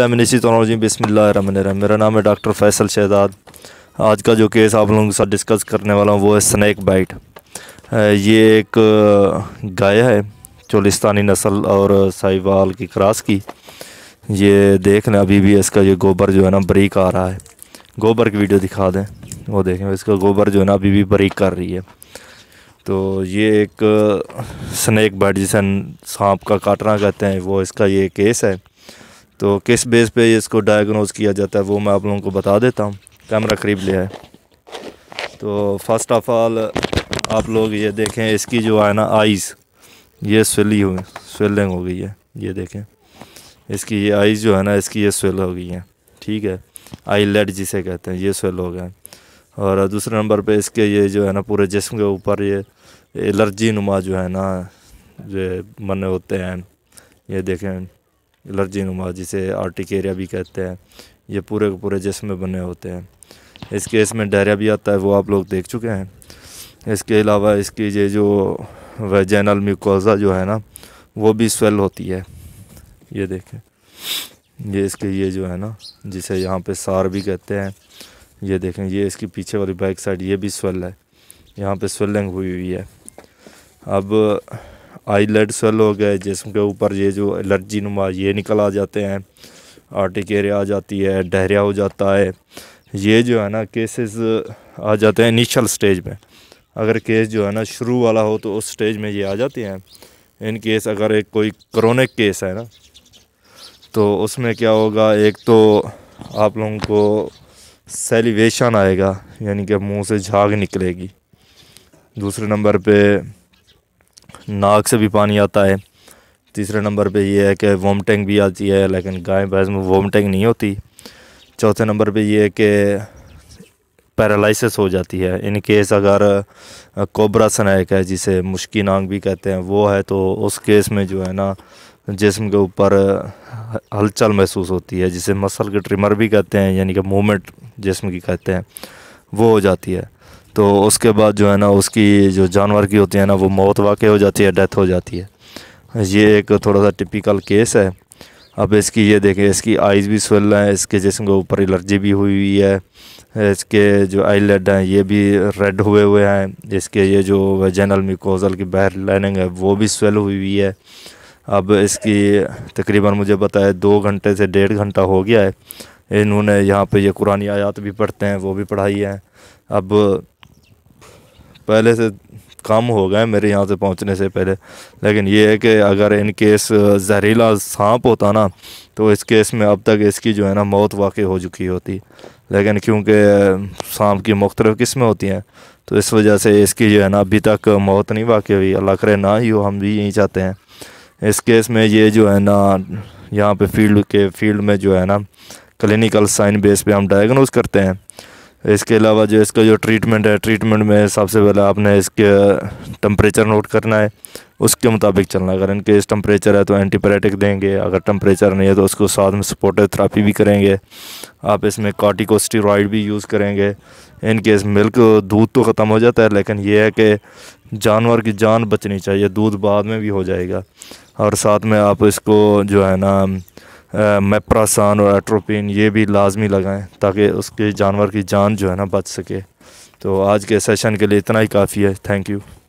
बसमिल्लाजी बसमिल्लाम मेरा नाम है डॉक्टर फैसल शहजाद आज का जो केस आप लोगों के साथ डिस्कस करने वाला हूँ वो है स्नैक बाइट ये एक गाय है चोलिस्तानी नस्ल और साहिवाल की क्रास की ये देख लें अभी भी इसका ये गोबर जो है ना बरीक आ रहा है गोबर की वीडियो दिखा दें वो देखें इसका गोबर जो है ना अभी भी बरीक कर रही है तो ये एक स्नैक बाइट जिसे सांप का काटना कहते हैं वो इसका ये केस है तो किस बेस पे इसको डायग्नोज किया जाता है वो मैं आप लोगों को बता देता हूँ कैमरा करीब लिया है तो फर्स्ट ऑफ ऑल आप लोग ये देखें इसकी जो है ना आइज़ ये स्वेली हुई स्वेलिंग हो गई है ये देखें इसकी ये आइज़ जो है ना इसकी ये स्वेल हो गई है ठीक है आई लेड जिसे कहते हैं ये स्वेल हो गए और दूसरे नंबर पे इसके ये जो है ना पूरे जिसम के ऊपर ये एलर्जी नुमा जो है ना जो मने होते हैं ये देखें एलर्जी नुमा जिसे आर्टिकेरिया भी कहते हैं ये पूरे के पूरे जिसम में बने होते हैं इस केस में डायरिया भी आता है वो आप लोग देख चुके हैं इसके अलावा इसकी ये जो वेजैनल म्यूकोजा जो है ना वो भी स्वेल होती है ये देखें ये इसके ये जो है ना जिसे यहाँ पे सार भी कहते हैं ये देखें ये इसकी पीछे वाली बैक साइड ये भी स्वेल है यहाँ पे स्वेलिंग हुई हुई है अब आईलेट सेल हो गए जिसम के ऊपर ये जो एलर्जी नुमा ये निकल आ जाते हैं आर्टिकेरिया आ जाती है डहरिया हो जाता है ये जो है ना केसेस आ जाते हैं इनिशियल स्टेज में अगर केस जो है ना शुरू वाला हो तो उस स्टेज में ये आ जाते हैं इन केस अगर एक कोई क्रोनिक केस है ना तो उसमें क्या होगा एक तो आप लोगों को सेलिवेशन आएगा यानी कि मुंह से झाग निकलेगी दूसरे नंबर पे नाक से भी पानी आता है तीसरे नंबर पे ये है कि वोमटिंग भी आती है लेकिन गाय भैंस में वॉमटिंग नहीं होती चौथे नंबर पे ये है कि पैरालिसिस हो जाती है इन केस अगर कोबरा सनैक है जिसे मुश्की नाक भी कहते हैं वो है तो उस केस में जो है ना जिसम के ऊपर हलचल महसूस होती है जिसे मसल के ट्रिमर भी कहते हैं यानी कि मूवमेंट जिसम की कहते हैं वो हो जाती है तो उसके बाद जो है ना उसकी जो जानवर की होती है ना वो मौत वाक़ हो जाती है डेथ हो जाती है ये एक थोड़ा सा टिपिकल केस है अब इसकी ये देखें इसकी आइज़ भी स्वेल हैं इसके जिसम के ऊपर एलर्जी भी हुई हुई है इसके जो आई लेड हैं ये भी रेड हुए हुए हैं इसके ये जो जनरल मिकोजल की बहर लाइनिंग है वो भी स्वेल हुई हुई है अब इसकी तकरीबन मुझे पता है दो घंटे से डेढ़ घंटा हो गया है इन्होंने यहाँ पे ये कुरानी आयात भी पढ़ते हैं वो भी पढ़ाई है अब पहले से कम हो गए मेरे यहाँ से पहुँचने से पहले लेकिन ये है कि अगर इन केस जहरीला सांप होता ना तो इस केस में अब तक इसकी जो है ना मौत वाकई हो चुकी होती लेकिन क्योंकि सांप की मुख्तलिफ़ किस्में होती हैं तो इस वजह से इसकी जो है ना अभी तक मौत नहीं वाकई हुई अल्लाह करे ना ही हो हम भी यही चाहते हैं इस केस में ये जो है ना यहाँ पे फील्ड के फील्ड में जो है ना क्लिनिकल साइन बेस पे हम डायग्नोज करते हैं इसके अलावा जो इसका जो ट्रीटमेंट है ट्रीटमेंट में सबसे पहले आपने इसके टम्परेचर नोट करना है उसके मुताबिक चलना है अगर इस टम्परेचर है तो एंटीबायोटिक देंगे अगर टम्परेचर नहीं है तो उसको साथ में सपोर्टिव थेरापी भी करेंगे आप इसमें कॉटिकोस्टीरॉयड भी यूज़ करेंगे इनकेस मिल्क दूध तो ख़त्म हो जाता है लेकिन यह है कि जानवर की जान बचनी चाहिए दूध बाद में भी हो जाएगा और साथ में आप इसको जो है ना मेप्रासान और एट्रोपिन ये भी लाजमी लगाएं ताकि उसके जानवर की जान जो है ना बच सके तो आज के सेशन के लिए इतना ही काफ़ी है थैंक यू